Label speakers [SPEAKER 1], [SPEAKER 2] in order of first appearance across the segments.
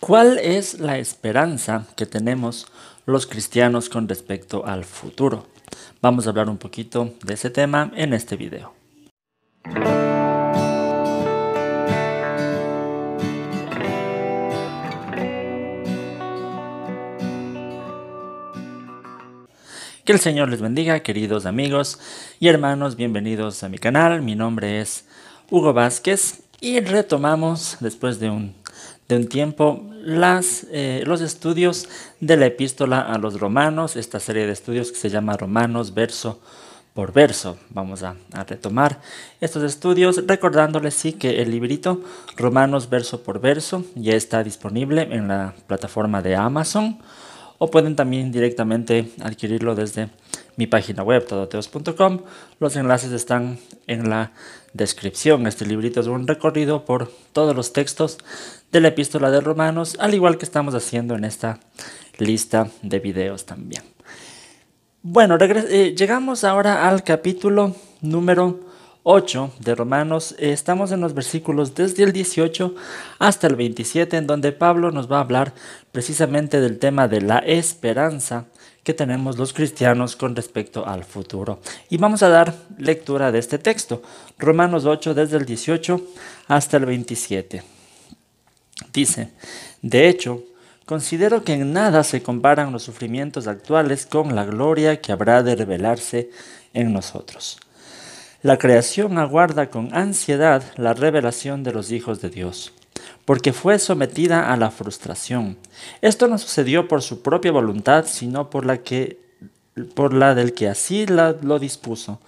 [SPEAKER 1] ¿Cuál es la esperanza que tenemos los cristianos con respecto al futuro? Vamos a hablar un poquito de ese tema en este video. Que el Señor les bendiga, queridos amigos y hermanos, bienvenidos a mi canal. Mi nombre es Hugo Vázquez y retomamos después de un de un tiempo las, eh, los estudios de la epístola a los romanos, esta serie de estudios que se llama Romanos verso por verso. Vamos a, retomar estos estudios recordándoles sí que el librito Romanos verso por verso ya está disponible en la plataforma de Amazon o pueden también directamente adquirirlo desde mi página web todoteos.com. Los enlaces están en la descripción. Este librito es un recorrido por todos los textos de la epístola de Romanos, al igual que estamos haciendo en esta lista de videos también. Bueno, eh, llegamos ahora al capítulo número 8 de Romanos, estamos en los versículos desde el 18 hasta el 27, en donde Pablo nos va a hablar precisamente del tema de la esperanza que tenemos los cristianos con respecto al futuro. Y vamos a dar lectura de este texto, Romanos 8 desde el 18 hasta el 27. Dice, de hecho, considero que en nada se comparan los sufrimientos actuales con la gloria que habrá de revelarse en nosotros. La creación aguarda con ansiedad la revelación de los hijos de Dios, porque fue sometida a la frustración. Esto no sucedió por su propia voluntad, sino por la, que, por la del que así lo dispuso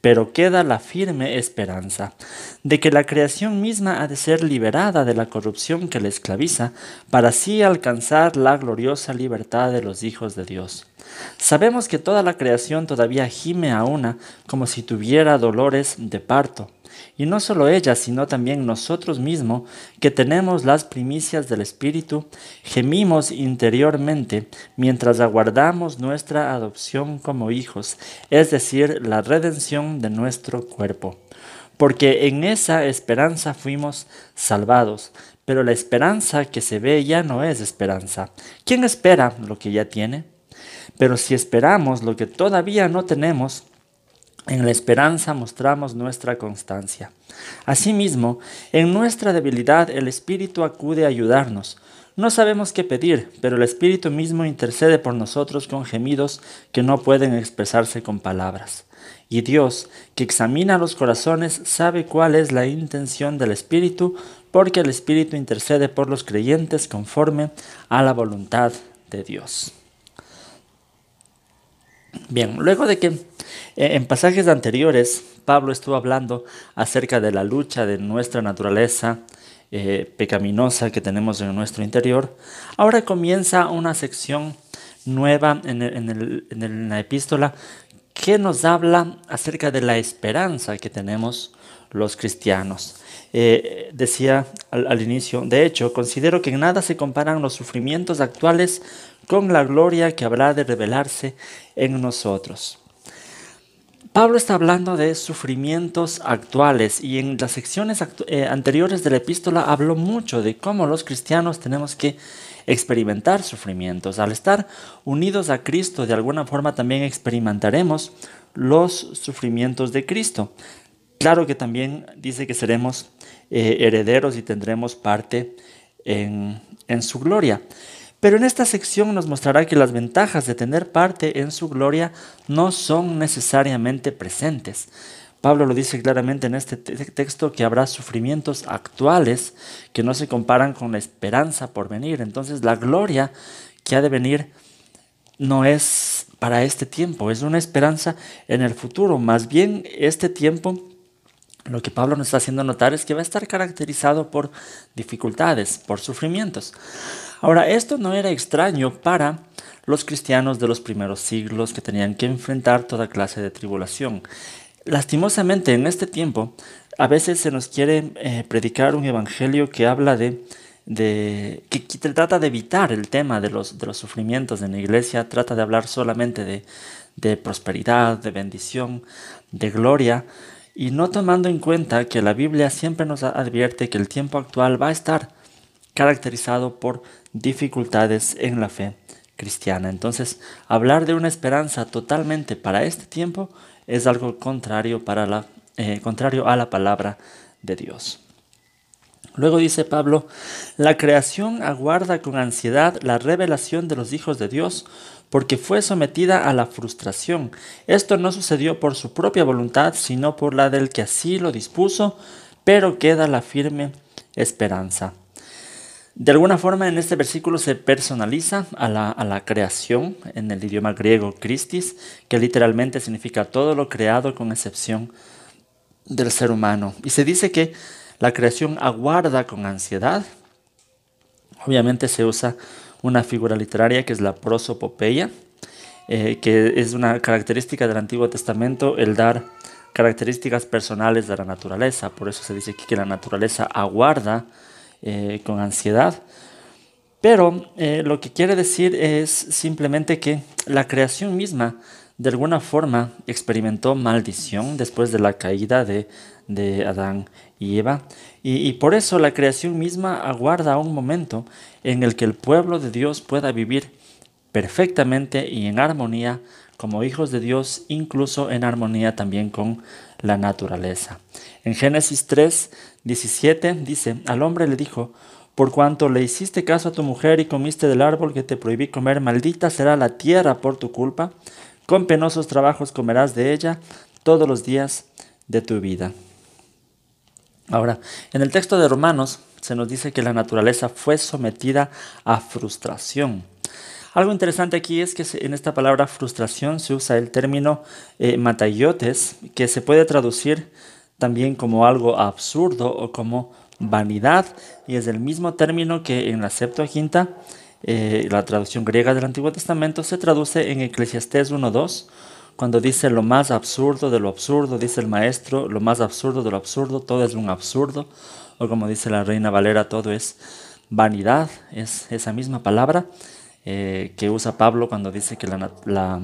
[SPEAKER 1] pero queda la firme esperanza de que la creación misma ha de ser liberada de la corrupción que la esclaviza para así alcanzar la gloriosa libertad de los hijos de Dios. Sabemos que toda la creación todavía gime a una como si tuviera dolores de parto y no solo ella, sino también nosotros mismos, que tenemos las primicias del Espíritu, gemimos interiormente mientras aguardamos nuestra adopción como hijos, es decir, la redención de nuestro cuerpo. Porque en esa esperanza fuimos salvados, pero la esperanza que se ve ya no es esperanza. ¿Quién espera lo que ya tiene? Pero si esperamos lo que todavía no tenemos, en la esperanza mostramos nuestra constancia. Asimismo, en nuestra debilidad el Espíritu acude a ayudarnos. No sabemos qué pedir, pero el Espíritu mismo intercede por nosotros con gemidos que no pueden expresarse con palabras. Y Dios, que examina los corazones, sabe cuál es la intención del Espíritu, porque el Espíritu intercede por los creyentes conforme a la voluntad de Dios. Bien, luego de que eh, en pasajes anteriores Pablo estuvo hablando acerca de la lucha de nuestra naturaleza eh, pecaminosa que tenemos en nuestro interior, ahora comienza una sección nueva en, la epístola que nos habla acerca de la esperanza que tenemos los cristianos. Eh, decía al, al inicio, de hecho, considero que en nada se comparan los sufrimientos actuales con la gloria que habrá de revelarse en nosotros. Pablo está hablando de sufrimientos actuales y en las secciones eh, anteriores de la epístola habló mucho de cómo los cristianos tenemos que experimentar sufrimientos. Al estar unidos a Cristo, de alguna forma también experimentaremos los sufrimientos de Cristo. Claro que también dice que seremos eh, herederos y tendremos parte en, en su gloria. Pero en esta sección nos mostrará que las ventajas de tener parte en su gloria no son necesariamente presentes. Pablo lo dice claramente en este texto que habrá sufrimientos actuales que no se comparan con la esperanza por venir. Entonces la gloria que ha de venir no es para este tiempo, es una esperanza en el futuro. Más bien este tiempo lo que Pablo nos está haciendo notar es que va a estar caracterizado por dificultades, por sufrimientos. Ahora, esto no era extraño para los cristianos de los primeros siglos que tenían que enfrentar toda clase de tribulación. Lastimosamente, en este tiempo, a veces se nos quiere eh, predicar un evangelio que habla de que, trata de evitar el tema de los, sufrimientos en la iglesia, trata de hablar solamente de prosperidad, de bendición, de gloria, y no tomando en cuenta que la Biblia siempre nos advierte que el tiempo actual va a estar caracterizado por dificultades en la fe cristiana. Entonces, hablar de una esperanza totalmente para este tiempo es algo contrario, eh, contrario a la palabra de Dios. Luego dice Pablo, la creación aguarda con ansiedad la revelación de los hijos de Dios, porque fue sometida a la frustración. Esto no sucedió por su propia voluntad, sino por la del que así lo dispuso, pero queda la firme esperanza. De alguna forma en este versículo se personaliza a la, creación en el idioma griego Christis, que literalmente significa todo lo creado con excepción del ser humano. Y se dice que la creación aguarda con ansiedad. Obviamente se usa una figura literaria que es la prosopopeya, eh, que es una característica del Antiguo Testamento el dar características personales de la naturaleza. Por eso se dice aquí que la naturaleza aguarda eh, con ansiedad. Pero eh, lo que quiere decir es simplemente que la creación misma de alguna forma experimentó maldición después de la caída de, de Adán y Y, por eso la creación misma aguarda un momento en el que el pueblo de Dios pueda vivir perfectamente y en armonía como hijos de Dios, incluso en armonía también con la naturaleza. En Génesis 3, 17 dice, al hombre le dijo, por cuanto le hiciste caso a tu mujer y comiste del árbol que te prohibí comer, maldita será la tierra por tu culpa, con penosos trabajos comerás de ella todos los días de tu vida. Ahora, en el texto de Romanos se nos dice que la naturaleza fue sometida a frustración. Algo interesante aquí es que en esta palabra frustración se usa el término eh, matayotes, que se puede traducir también como algo absurdo o como vanidad, y es el mismo término que en la Septuaginta, eh, la traducción griega del Antiguo Testamento, se traduce en Eclesiastés 1.2 cuando dice lo más absurdo de lo absurdo, dice el maestro, lo más absurdo de lo absurdo, todo es un absurdo, o como dice la reina Valera, todo es vanidad, es esa misma palabra eh, que usa Pablo cuando dice que la,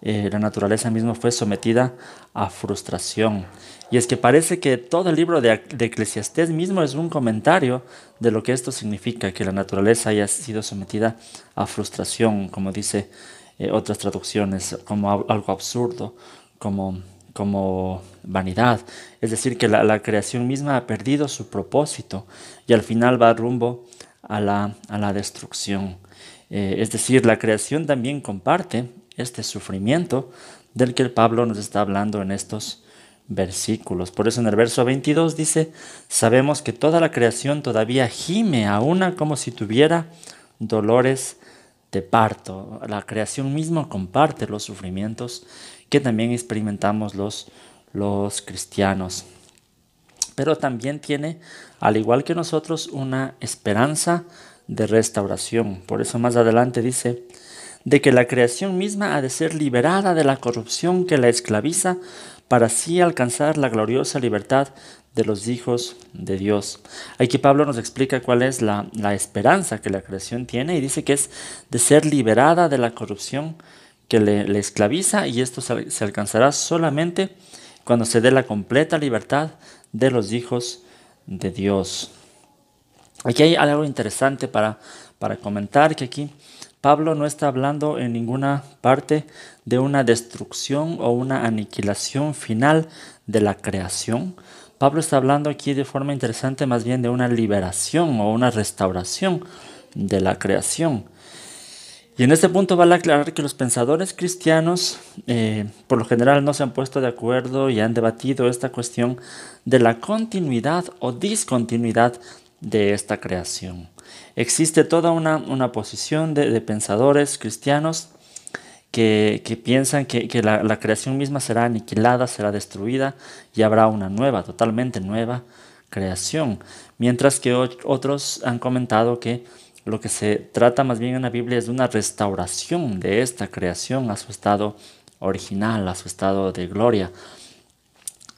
[SPEAKER 1] eh, la, naturaleza misma fue sometida a frustración. Y es que parece que todo el libro de, de, Eclesiastés mismo es un comentario de lo que esto significa, que la naturaleza haya sido sometida a frustración, como dice eh, otras traducciones como algo absurdo, como, como vanidad. Es decir, que la, creación misma ha perdido su propósito y al final va rumbo a la, a la destrucción. Eh, es decir, la creación también comparte este sufrimiento del que el Pablo nos está hablando en estos versículos. Por eso en el verso 22 dice, sabemos que toda la creación todavía gime a una como si tuviera dolores de parto. La creación misma comparte los sufrimientos que también experimentamos los, los cristianos. Pero también tiene, al igual que nosotros, una esperanza de restauración. Por eso más adelante dice, de que la creación misma ha de ser liberada de la corrupción que la esclaviza para así alcanzar la gloriosa libertad de los hijos de Dios. Aquí Pablo nos explica cuál es la, esperanza que la creación tiene y dice que es de ser liberada de la corrupción que le, esclaviza y esto se, alcanzará solamente cuando se dé la completa libertad de los hijos de Dios. Aquí hay algo interesante para, para comentar que aquí Pablo no está hablando en ninguna parte de una destrucción o una aniquilación final de la creación, Pablo está hablando aquí de forma interesante más bien de una liberación o una restauración de la creación. Y en este punto vale aclarar que los pensadores cristianos eh, por lo general no se han puesto de acuerdo y han debatido esta cuestión de la continuidad o discontinuidad de esta creación. Existe toda una, posición de pensadores cristianos que, piensan que, la, la, creación misma será aniquilada, será destruida y habrá una nueva, totalmente nueva creación. Mientras que otros han comentado que lo que se trata más bien en la Biblia es de una restauración de esta creación a su estado original, a su estado de gloria,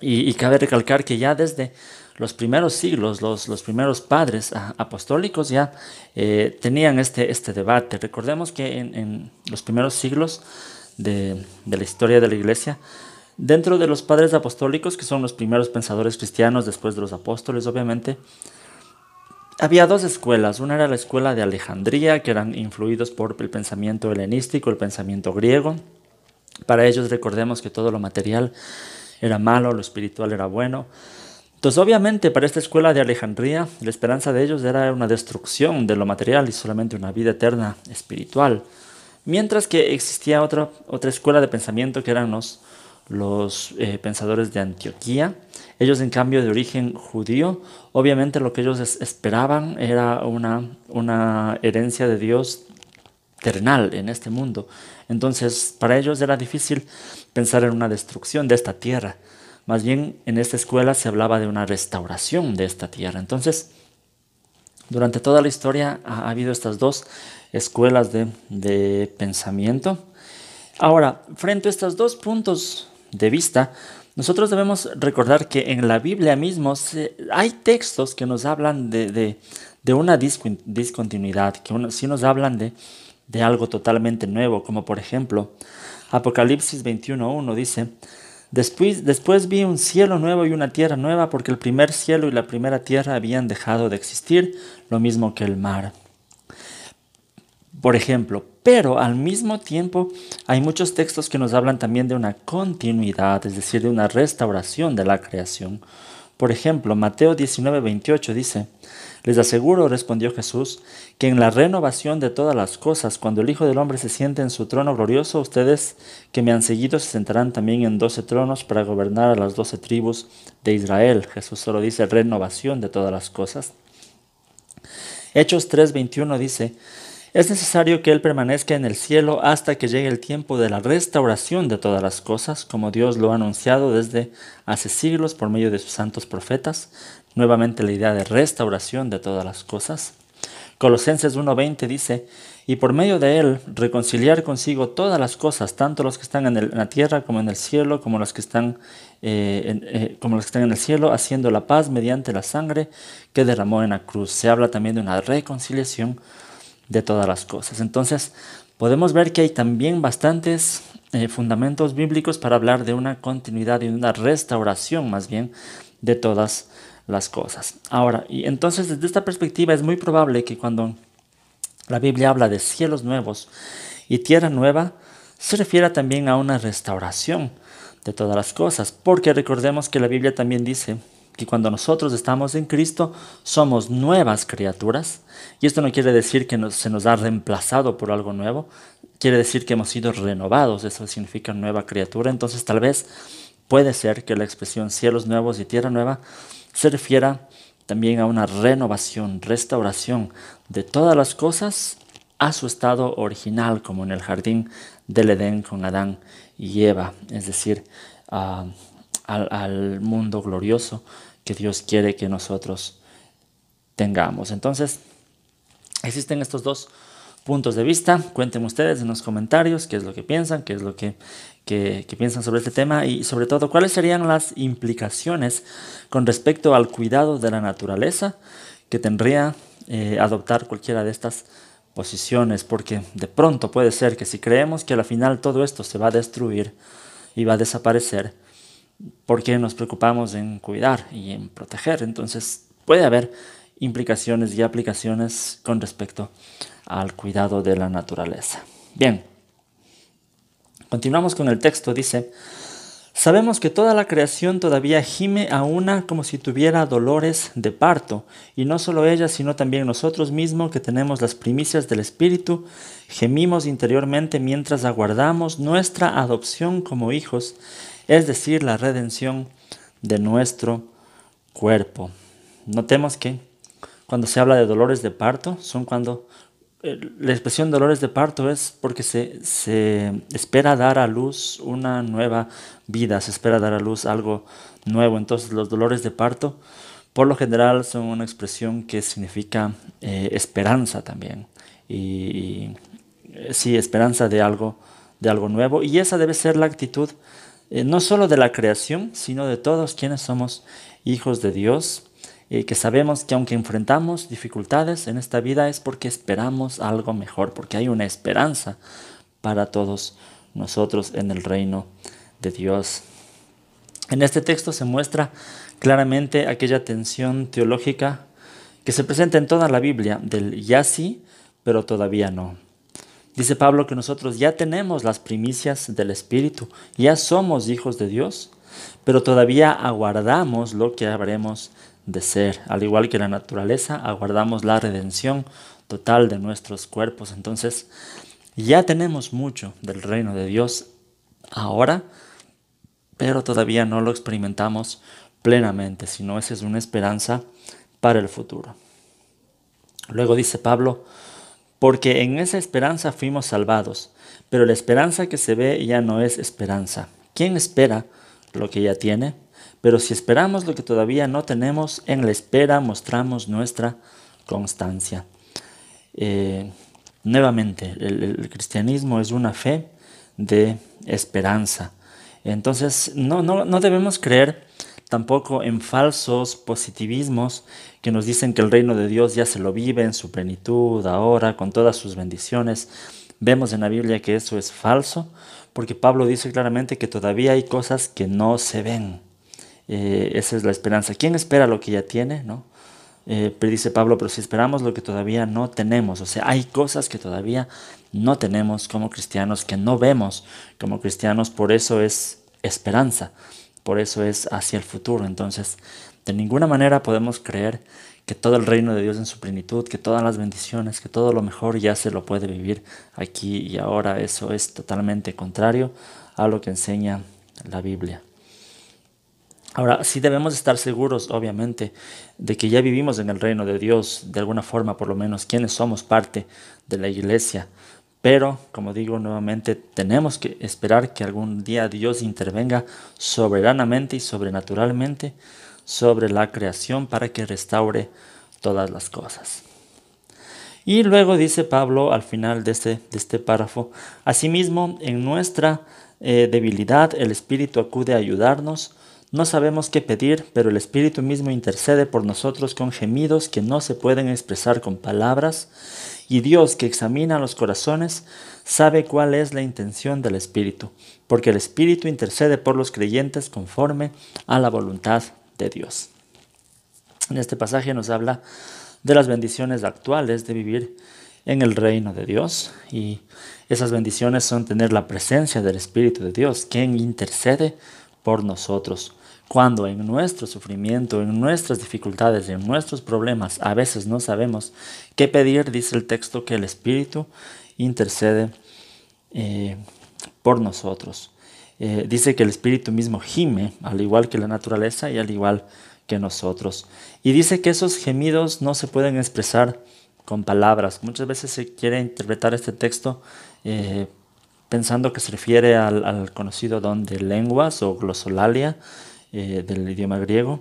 [SPEAKER 1] y, cabe recalcar que ya desde los primeros siglos, los, primeros padres ah, apostólicos ya eh, tenían este, este debate. Recordemos que en, los primeros siglos de, de, la historia de la iglesia, dentro de los padres apostólicos, que son los primeros pensadores cristianos después de los apóstoles, obviamente, había dos escuelas. Una era la escuela de Alejandría, que eran influidos por el pensamiento helenístico, el pensamiento griego. Para ellos recordemos que todo lo material era malo, lo espiritual era bueno. Entonces, obviamente, para esta escuela de Alejandría, la esperanza de ellos era una destrucción de lo material y solamente una vida eterna espiritual. Mientras que existía otra, otra escuela de pensamiento que eran los, los eh, pensadores de Antioquía. Ellos, en cambio, de origen judío, obviamente lo que ellos esperaban era una, una herencia de Dios en este mundo. Entonces, para ellos era difícil pensar en una destrucción de esta tierra. Más bien, en esta escuela se hablaba de una restauración de esta tierra. Entonces, durante toda la historia ha, habido estas dos escuelas de, pensamiento. Ahora, frente a estos dos puntos de vista, nosotros debemos recordar que en la Biblia mismo hay textos que nos hablan de, de, una discontinuidad, que sí nos hablan de de algo totalmente nuevo, como por ejemplo Apocalipsis 21.1 dice, después, después vi un cielo nuevo y una tierra nueva porque el primer cielo y la primera tierra habían dejado de existir, lo mismo que el mar. Por ejemplo, pero al mismo tiempo hay muchos textos que nos hablan también de una continuidad, es decir, de una restauración de la creación. Por ejemplo, Mateo 19, dice, Les aseguro, respondió Jesús, que en la renovación de todas las cosas, cuando el Hijo del Hombre se siente en su trono glorioso, ustedes que me han seguido se sentarán también en doce tronos para gobernar a las doce tribus de Israel. Jesús solo dice renovación de todas las cosas. Hechos 3:21 dice, es necesario que Él permanezca en el cielo hasta que llegue el tiempo de la restauración de todas las cosas, como Dios lo ha anunciado desde hace siglos por medio de sus santos profetas. Nuevamente la idea de restauración de todas las cosas. Colosenses 1.20 dice, y por medio de él reconciliar consigo todas las cosas, tanto los que están en, la tierra como en el cielo, como los que están eh, en, eh, como los que están en el cielo, haciendo la paz mediante la sangre que derramó en la cruz. Se habla también de una reconciliación de todas las cosas. Entonces, podemos ver que hay también bastantes eh, fundamentos bíblicos para hablar de una continuidad y una restauración más bien de todas las cosas. Ahora, y entonces desde esta perspectiva es muy probable que cuando la Biblia habla de cielos nuevos y tierra nueva, se refiera también a una restauración de todas las cosas, porque recordemos que la Biblia también dice que cuando nosotros estamos en Cristo somos nuevas criaturas, y esto no quiere decir que se nos ha reemplazado por algo nuevo, quiere decir que hemos sido renovados, eso significa nueva criatura, entonces tal vez Puede ser que la expresión cielos nuevos y tierra nueva se refiera también a una renovación, restauración de todas las cosas a su estado original, como en el jardín del Edén con Adán y Eva, es decir, al, mundo glorioso que Dios quiere que nosotros tengamos. Entonces, existen estos dos puntos de vista. Cuéntenme ustedes en los comentarios qué es lo que piensan, qué es lo que que, piensan sobre este tema y sobre todo cuáles serían las implicaciones con respecto al cuidado de la naturaleza que tendría eh, adoptar cualquiera de estas posiciones, porque de pronto puede ser que si creemos que al final todo esto se va a destruir y va a desaparecer, por qué nos preocupamos en cuidar y en proteger? Entonces puede haber implicaciones y aplicaciones con respecto al cuidado de la naturaleza. Bien, Continuamos con el texto, dice, Sabemos que toda la creación todavía gime a una como si tuviera dolores de parto, y no solo ella, sino también nosotros mismos que tenemos las primicias del Espíritu, gemimos interiormente mientras aguardamos nuestra adopción como hijos, es decir, la redención de nuestro cuerpo. Notemos que cuando se habla de dolores de parto son cuando la expresión dolores de parto es porque se, espera dar a luz una nueva vida, se espera dar a luz algo nuevo. Entonces los dolores de parto por lo general son una expresión que significa eh, esperanza también. Y, eh, sí, esperanza de algo, de algo nuevo. Y esa debe ser la actitud eh, no solo de la creación, sino de todos quienes somos hijos de Dios eh, que sabemos que aunque enfrentamos dificultades en esta vida es porque esperamos algo mejor, porque hay una esperanza para todos nosotros en el reino de Dios. En este texto se muestra claramente aquella tensión teológica que se presenta en toda la Biblia, del ya sí, pero todavía no. Dice Pablo que nosotros ya tenemos las primicias del Espíritu, ya somos hijos de Dios, pero todavía aguardamos lo que habremos de ser. Al igual que la naturaleza, aguardamos la redención total de nuestros cuerpos. Entonces, ya tenemos mucho del reino de Dios ahora, pero todavía no lo experimentamos plenamente, sino esa es una esperanza para el futuro. Luego dice Pablo, porque en esa esperanza fuimos salvados, pero la esperanza que se ve ya no es esperanza. ¿Quién espera lo que ya tiene? Pero si esperamos lo que todavía no tenemos, en la espera mostramos nuestra constancia. Eh, nuevamente, el, cristianismo es una fe de esperanza. Entonces, no, no, no debemos creer tampoco en falsos positivismos que nos dicen que el reino de Dios ya se lo vive en su plenitud, ahora, con todas sus bendiciones. Vemos en la Biblia que eso es falso, porque Pablo dice claramente que todavía hay cosas que no se ven. Eh, esa es la esperanza. ¿Quién espera lo que ya tiene? ¿no? Eh, dice Pablo, pero si esperamos lo que todavía no tenemos, o sea, hay cosas que todavía no tenemos como cristianos, que no vemos como cristianos, por eso es esperanza, por eso es hacia el futuro. Entonces, de ninguna manera podemos creer que todo el reino de Dios en su plenitud, que todas las bendiciones, que todo lo mejor ya se lo puede vivir aquí y ahora. Eso es totalmente contrario a lo que enseña la Biblia. Ahora, sí debemos estar seguros, obviamente, de que ya vivimos en el reino de Dios, de alguna forma por lo menos, quienes somos parte de la iglesia. Pero, como digo nuevamente, tenemos que esperar que algún día Dios intervenga soberanamente y sobrenaturalmente sobre la creación para que restaure todas las cosas. Y luego dice Pablo al final de este, este párrafo, asimismo, en nuestra eh, debilidad el Espíritu acude a ayudarnos no sabemos qué pedir, pero el Espíritu mismo intercede por nosotros con gemidos que no se pueden expresar con palabras, y Dios que examina los corazones sabe cuál es la intención del Espíritu, porque el Espíritu intercede por los creyentes conforme a la voluntad de Dios. En este pasaje nos habla de las bendiciones actuales de vivir en el reino de Dios y esas bendiciones son tener la presencia del Espíritu de Dios, quien intercede por nosotros cuando en nuestro sufrimiento, en nuestras dificultades, en nuestros problemas, a veces no sabemos qué pedir, dice el texto que el Espíritu intercede eh, por nosotros. Eh, dice que el Espíritu mismo gime, al igual que la naturaleza y al igual que nosotros. Y dice que esos gemidos no se pueden expresar con palabras. Muchas veces se quiere interpretar este texto eh, pensando que se refiere al, al conocido don de lenguas o glosolalia eh, del idioma griego.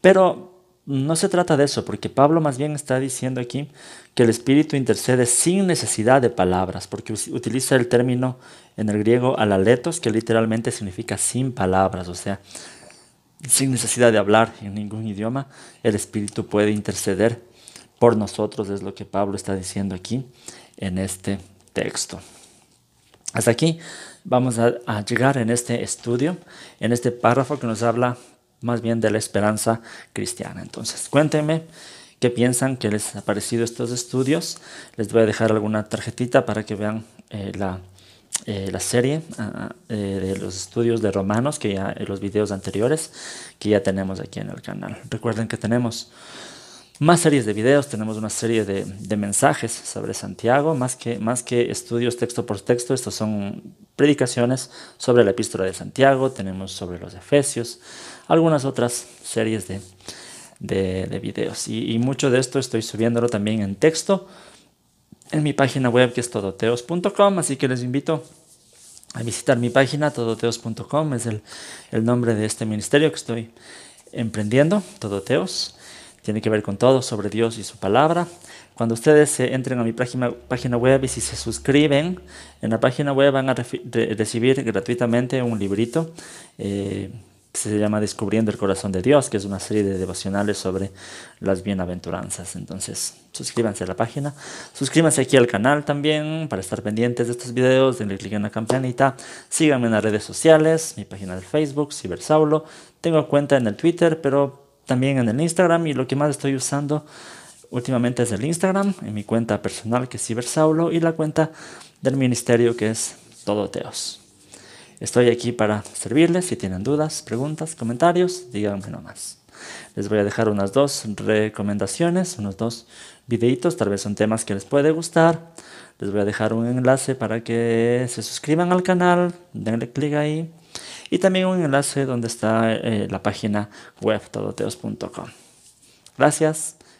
[SPEAKER 1] Pero no se trata de eso, porque Pablo más bien está diciendo aquí que el Espíritu intercede sin necesidad de palabras, porque utiliza el término en el griego alaletos, que literalmente significa sin palabras, o sea, sin necesidad de hablar en ningún idioma, el Espíritu puede interceder por nosotros, es lo que Pablo está diciendo aquí en este texto. Hasta aquí vamos a, llegar en este estudio, en este párrafo que nos habla más bien de la esperanza cristiana. Entonces, cuéntenme qué piensan que les ha parecido estos estudios. Les voy a dejar alguna tarjetita para que vean eh, eh, la, serie ah, ah, eh, de los estudios de Romanos, que ya en los videos anteriores que ya tenemos aquí en el canal. Recuerden que tenemos más series de videos, tenemos una serie de, mensajes sobre Santiago, más que, más que estudios texto por texto, estos son predicaciones sobre la epístola de Santiago, tenemos sobre los Efesios, algunas otras series de, videos. Y, mucho de esto estoy subiéndolo también en texto en mi página web que es todoteos.com, así que les invito a visitar mi página todoteos.com, es el, el nombre de este ministerio que estoy emprendiendo, Todoteos. Tiene que ver con todo sobre Dios y su palabra. Cuando ustedes eh, entren a mi página, web y si se suscriben, en la página web van a recibir gratuitamente un librito eh, que se llama Descubriendo el Corazón de Dios, que es una serie de devocionales sobre las bienaventuranzas. Entonces, suscríbanse a la página, suscríbanse aquí al canal también para estar pendientes de estos videos, denle clic en la campanita, síganme en las redes sociales, mi página de Facebook, Cibersaulo, tengo cuenta en el Twitter, pero también en el Instagram y lo que más estoy usando últimamente es el Instagram, en mi cuenta personal que es Cibersaulo y la cuenta del ministerio que es Todoteos. Estoy aquí para servirles. Si tienen dudas, preguntas, comentarios, díganme más. Les voy a dejar unas dos recomendaciones, unos dos videitos, tal vez son temas que les puede gustar. Les voy a dejar un enlace para que se suscriban al canal, denle clic ahí. Y también un enlace donde está eh, la página web todoteos.com. Gracias.